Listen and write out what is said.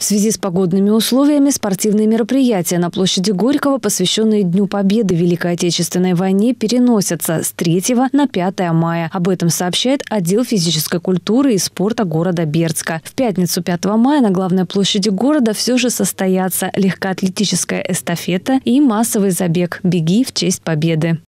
В связи с погодными условиями спортивные мероприятия на площади Горького, посвященные Дню Победы в Великой Отечественной войне, переносятся с 3 на 5 мая. Об этом сообщает отдел физической культуры и спорта города Бердска. В пятницу 5 мая на главной площади города все же состоятся легкоатлетическая эстафета и массовый забег «Беги в честь победы».